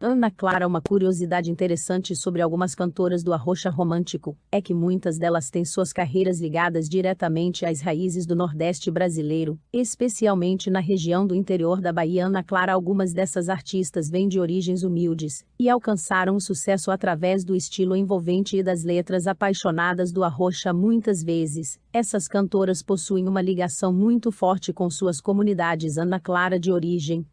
Ana Clara, uma curiosidade interessante sobre algumas cantoras do arrocha romântico é que muitas delas têm suas carreiras ligadas diretamente às raízes do Nordeste brasileiro, especialmente na região do interior da Bahia. Ana Clara, algumas dessas artistas vêm de origens humildes e alcançaram sucesso através do estilo envolvente e das letras apaixonadas do arrocha. Muitas vezes, essas cantoras possuem uma ligação muito forte com suas comunidades. Ana Clara, de origem